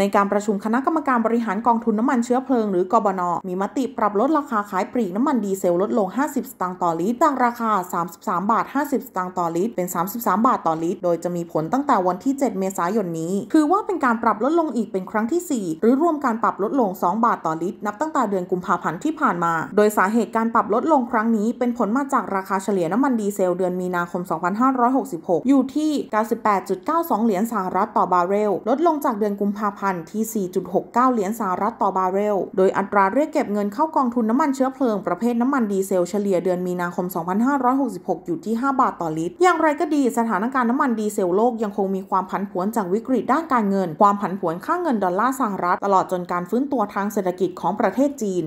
ในการประชุมคณะกรรมการบริหารกองทุนน้ำมันเชื้อเพลิงหรือกบนมีมติปรับลดราคาขายปลีกน้ำมันดีเซลลดลง50สตางค์ต่อลิตร จากราคา 33 บาท 50สตางค์ต่อลิตร เป็น 33 บาทต่อลิตร โดยจะมีผลตั้งแต่วันที่ 7 เมษายนนี้ คือว่าเป็นการปรับลดลงอีกเป็นครั้งที่ 4 หรือรวมการปรับลดลง2บาทต่อลิตรนับตั้งแต่เดือนกุมภาพันธ์ที่ผ่านมา โดยสาเหตุการปรับลดลงครั้งนี้ เป็นผลมาจากราคาเฉลี่ยน้ำมันดีเซลเดือนมีนาคม 2566 อยู่ที่98.92เหรียญสหรัฐต่อบาร์เรลลดลงจากเดือนกุมภาพันธ์ันที่ 4.69 เหรียญสหรัฐ ต่อ บาร์เรล โดย อัตราเรียกเก็บเงินเข้ากองทุน น้ำมันเชื้อเพลิงประเภทน้ำมันดีเซลเฉลี่ยเดือนมีนาคม 2566 อยู่ที่ 5 บาท ต่อลิตร อย่างไรก็ดีสถานการณ์น้ำมันดีเซลโลกยังคงมีความผันผวนจากวิกฤตด้านการเงิน ความผันผวนค่างเงินดอลลาร์สหรัฐตลอดจนการฟื้นตัวทางเศรษฐกิจของประเทศจีน